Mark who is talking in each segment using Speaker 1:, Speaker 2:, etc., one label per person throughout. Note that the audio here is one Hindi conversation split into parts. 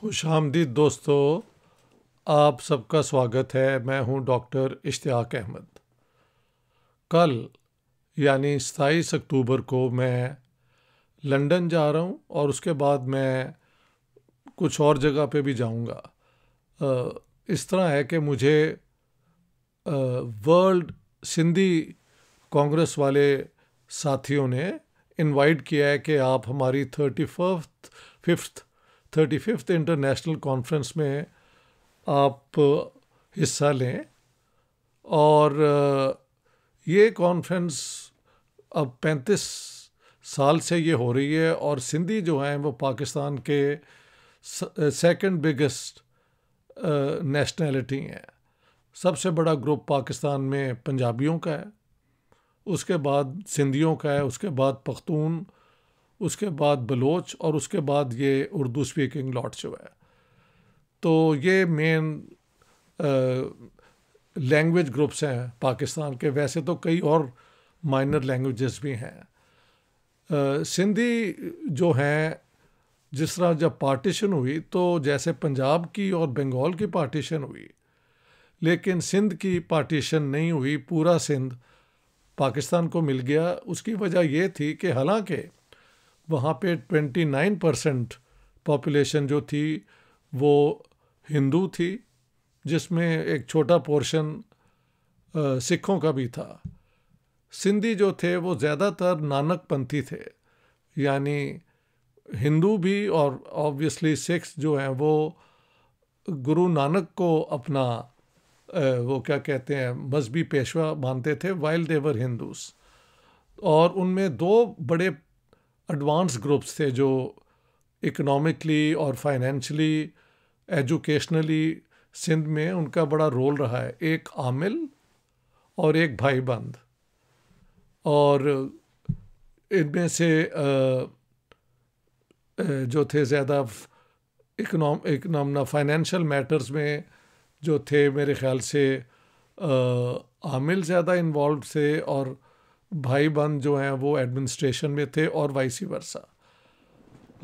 Speaker 1: खुश आमदीद दोस्तों आप सबका स्वागत है मैं हूं डॉक्टर इश्तियाक अहमद कल यानी सताईस अक्टूबर को मैं लंदन जा रहा हूं और उसके बाद मैं कुछ और जगह पे भी जाऊंगा इस तरह है कि मुझे वर्ल्ड सिंधी कांग्रेस वाले साथियों ने इनवाइट किया है कि आप हमारी thirty fifth thirty fifth international conference में आप हिस्सा लें और ये कॉन्फ्रेंस अब पैंतीस साल से ये हो रही है और सिंधी जो हैं वो पाकिस्तान के सेकंड बिगेस्ट नेशनैलिटी हैं सबसे बड़ा ग्रुप पाकिस्तान में पंजाबियों का है उसके बाद सिंधियों का है उसके बाद पख्तून उसके बाद बलोच और उसके बाद ये उर्दू स्पीकिंग लॉट जो है तो ये मेन लैंग्वेज ग्रुप्स हैं पाकिस्तान के वैसे तो कई और माइनर लैंग्वेजेस भी हैं आ, सिंधी जो हैं जिस तरह जब पार्टीशन हुई तो जैसे पंजाब की और बंगाल की पार्टीशन हुई लेकिन सिंध की पार्टीशन नहीं हुई पूरा सिंध पाकिस्तान को मिल गया उसकी वजह यह थी कि हालांकि वहाँ पे 29 परसेंट पॉपुलेशन जो थी वो हिंदू थी जिसमें एक छोटा पोर्शन सिखों का भी था सिंधी जो थे वो ज़्यादातर नानकपंथी थे यानी हिंदू भी और ऑब्वियसली सिख्स जो हैं वो गुरु नानक को अपना वो क्या कहते हैं मजहबी पेशवा मानते थे वाइल्ड देवर हिंदूस और उनमें दो बड़े एडवांस ग्रुप्स थे जो इकोनॉमिकली और फाइनेंशली एजुकेशनली सिंध में उनका बड़ा रोल रहा है एक आमिल और एक भाई बंद और इनमें से जो थे ज़्यादा इकनॉम इकनॉम फाइनेंशियल मैटर्स में जो थे मेरे ख्याल से आमिल ज़्यादा इन्वॉल्व थे और भाई बहन जो हैं वो एडमिनिस्ट्रेशन में थे और वाइसी वर्षा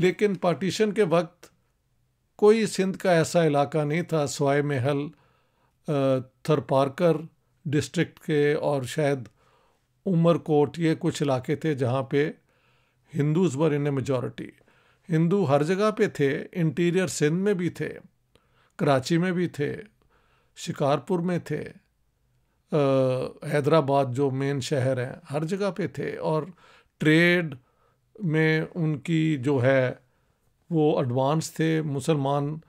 Speaker 1: लेकिन पार्टीशन के वक्त कोई सिंध का ऐसा इलाका नहीं था सवाए महल थरपारकर डिस्ट्रिक्ट के और शायद उमरकोट ये कुछ इलाके थे जहाँ पे Hindus were in majority Hindu हर जगह पे थे इंटीरियर सिंध में भी थे कराची में भी थे शिकारपुर में थे हैदराबाद जो मेन शहर है हर जगह पे थे और ट्रेड में उनकी जो है वो एडवांस थे मुसलमान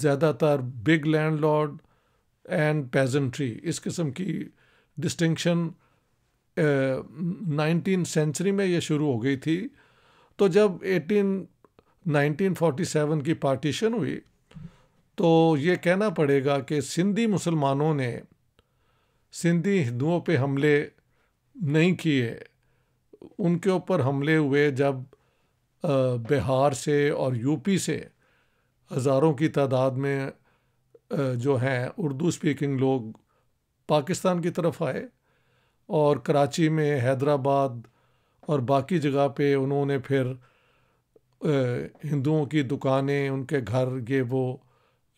Speaker 1: ज़्यादातर बिग लैंडलॉर्ड एंड पेजेंट्री इस किस्म की डिस्टिंक्शन नाइनटीन सेंचुरी में ये शुरू हो गई थी तो जब एटीन 1947 की पार्टीशन हुई तो ये कहना पड़ेगा कि सिंधी मुसलमानों ने सिंधी हिंदुओं पे हमले नहीं किए उनके ऊपर हमले हुए जब बिहार से और यूपी से हज़ारों की तादाद में जो हैं उर्दू स्पीकिंग लोग पाकिस्तान की तरफ आए और कराची में हैदराबाद और बाकी जगह पे उन्होंने फिर हिंदुओं की दुकानें उनके घर ये वो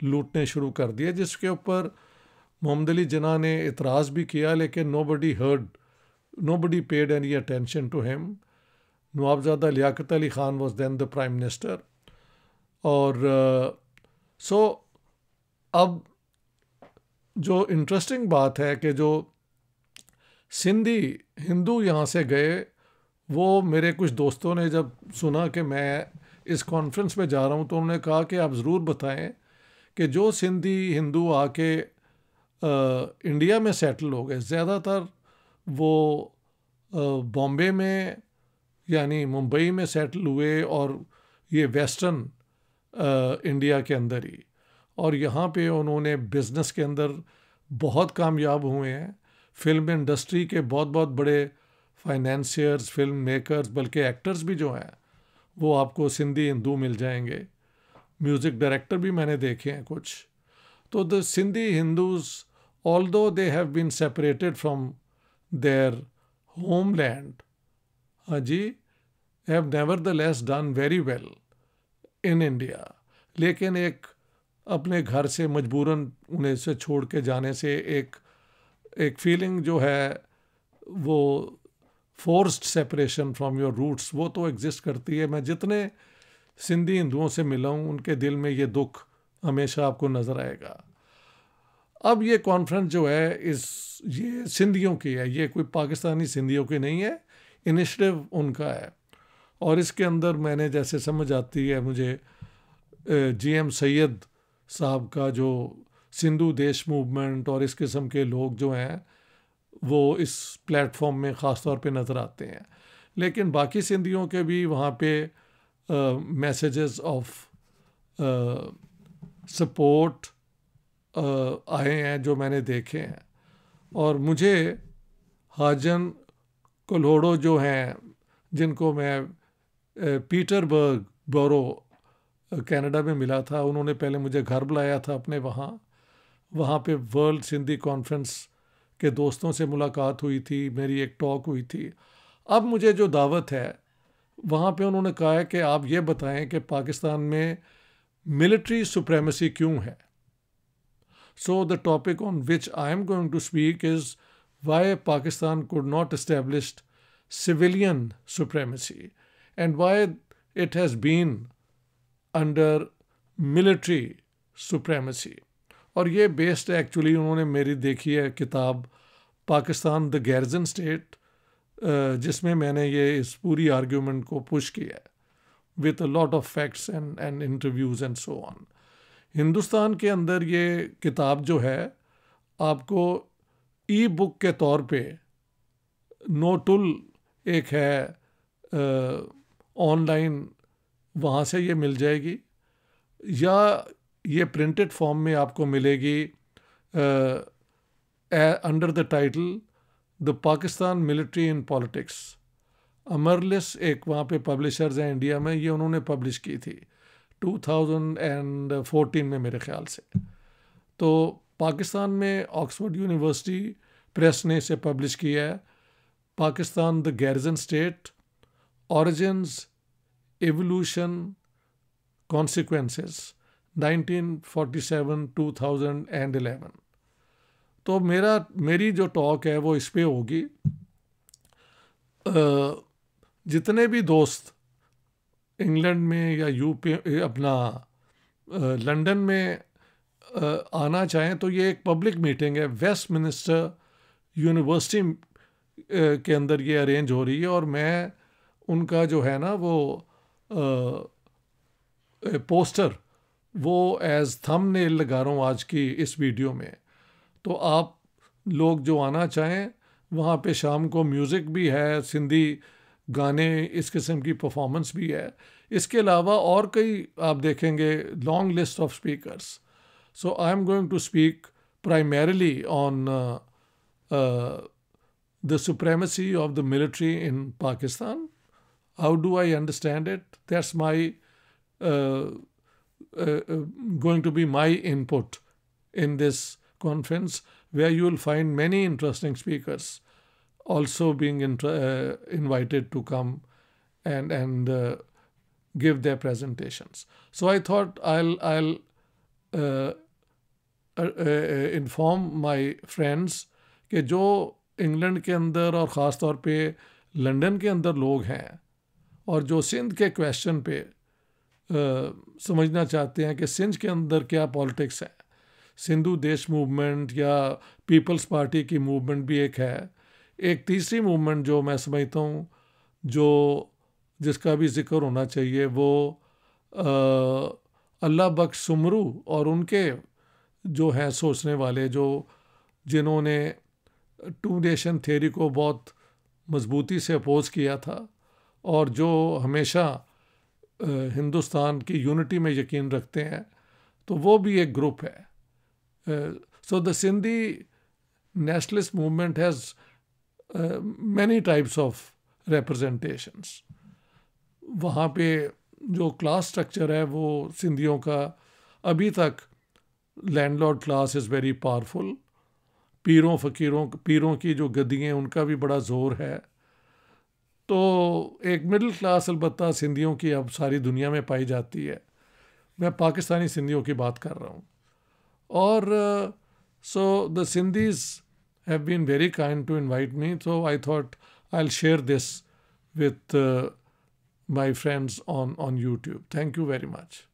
Speaker 1: लूटने शुरू कर दिए जिसके ऊपर मोहम्मद अली जना ने इतराज़ भी किया लेकिन nobody heard nobody paid any attention to him Nawabzada Liaquat Ali Khan was then the prime minister और सो uh, so, अब जो इंटरेस्टिंग बात है कि जो सिंधी हिंदू यहाँ से गए वो मेरे कुछ दोस्तों ने जब सुना कि मैं इस कॉन्फ्रेंस में जा रहा हूँ तो उन्होंने कहा कि आप ज़रूर बताएं कि जो सिंधी हिंदू आके इंडिया में सेटल हो गए ज़्यादातर वो बॉम्बे में यानी मुंबई में सेटल हुए और ये वेस्टर्न इंडिया के अंदर ही और यहाँ पे उन्होंने बिज़नेस के अंदर बहुत कामयाब हुए हैं फिल्म इंडस्ट्री के बहुत बहुत बड़े फाइनेंसियर्स फिल्म मेकर्स बल्कि एक्टर्स भी जो हैं वो आपको सिंधी हिंदू मिल जाएंगे म्यूज़िक डायरेक्टर भी मैंने देखे हैं कुछ तो the Sindhi Hindus although they have been separated from their homeland, Haji have nevertheless done very well in India. लेकिन एक अपने घर से मजबूरन उन्हें से छोड़ के जाने से एक एक फीलिंग जो है वो forced separation from your roots वो तो एग्जिस्ट करती है मैं जितने सिंधी हिंदुओं से मिला हूँ उनके दिल में ये दुख हमेशा आपको नज़र आएगा अब ये कॉन्फ्रेंस जो है इस ये सिंधियों की है ये कोई पाकिस्तानी सिंधियों की नहीं है इनिशिएटिव उनका है और इसके अंदर मैंने जैसे समझ आती है मुझे जी एम सैद साहब का जो सिंधु देश मूवमेंट और इस किस्म के लोग जो हैं वो इस प्लेटफॉर्म में ख़ास तौर पे नज़र आते हैं लेकिन बाकी सिंधियों के भी वहाँ पे मैसेजेस ऑफ सपोर्ट आए हैं जो मैंने देखे हैं और मुझे हाजन कोल्होड़ो जो हैं जिनको मैं पीटरबर्ग बोरो कनाडा में मिला था उन्होंने पहले मुझे घर बुलाया था अपने वहाँ वहाँ पे वर्ल्ड सिंधी कॉन्फ्रेंस के दोस्तों से मुलाकात हुई थी मेरी एक टॉक हुई थी अब मुझे जो दावत है वहाँ पे उन्होंने कहा है कि आप ये बताएं कि पाकिस्तान में मिलिट्री सुप्रेमसी क्यों है So the topic on which I am going to speak is why Pakistan could not establish civilian supremacy and why it has been under military supremacy. और ये बेस्ड एक्चुअली उन्होंने मेरी देखी है किताब पाकिस्तान द गैरजन स्टेट जिसमें मैंने ये इस पूरी आर्ग्यूमेंट को पुश किया है with a lot of facts and and interviews and so on Hindustan के अंदर ये किताब जो है आपको ई बुक के तौर पे नोटुल एक है ऑनलाइन वहाँ से ये मिल जाएगी या ये प्रिंटेड फॉर्म में आपको मिलेगी under the title the Pakistan military in politics Amaryllis एक वहाँ पे पब्लिशर्स हैं इंडिया में ये उन्होंने पब्लिश की थी 2014 में मेरे ख्याल से तो पाकिस्तान में ऑक्सफोर्ड यूनिवर्सिटी प्रेस ने इसे पब्लिश किया है Pakistan the garrison state origins evolution consequences 1947-2011 तो मेरा मेरी जो टॉक है वो इस पर होगी जितने भी दोस्त इंग्लैंड में या यूपी अपना लंदन में आना चाहें तो ये एक पब्लिक मीटिंग है वेस्ट मिनिस्टर यूनिवर्सिटी के अंदर ये अरेंज हो रही है और मैं उनका जो है ना वो आ, पोस्टर वो एज थम ने लगा रहा हूँ आज की इस वीडियो में तो आप लोग जो आना चाहें वहाँ पे शाम को म्यूज़िक भी है सिंधी गाने इस किस्म की परफॉर्मेंस भी है इसके अलावा और कई आप देखेंगे long list of speakers so I am going to speak primarily on the supremacy of the military in Pakistan how do I understand it that's my going to be my input in this conference way you will find many interesting speakers also being inter- uh, invited to come and and uh, give their presentations. So I thought I'll I'll uh, inform my friends कि जो इंग्लैंड के अंदर और ख़ास तौर पे लंदन के अंदर लोग हैं और जो सिंध के क्वेश्चन पे Uh, समझना चाहते हैं कि सिंध के अंदर क्या पॉलिटिक्स है सिंधु देश मूवमेंट या पीपल्स पार्टी की मूवमेंट भी एक है एक तीसरी मूवमेंट जो मैं समझता हूँ जो जिसका भी जिक्र होना चाहिए वो अल्लाह बख्श सुमरू और उनके जो हैं सोचने वाले जो जिन्होंने टू नेशन थेरी को बहुत मजबूती से अपोज किया था और जो हमेशा हिंदुस्तान की यूनिटी में यकीन रखते हैं तो वो भी एक ग्रुप है so the Sindhi nationalist movement has Uh, many types of representations वहाँ पे जो क्लास स्ट्रक्चर है वो सिंधियों का अभी तक landlord class is very powerful पीरों फ़कीरों पीरों की जो गद्दी हैं उनका भी बड़ा ज़ोर है तो एक मिडिल क्लास अलबत् सिंधियों की अब सारी दुनिया में पाई जाती है मैं पाकिस्तानी सिंधियों की बात कर रहा हूँ और so the Sindhis have been very kind to invite me. So I thought I'll share this with uh, my friends on, on YouTube. Thank you very much.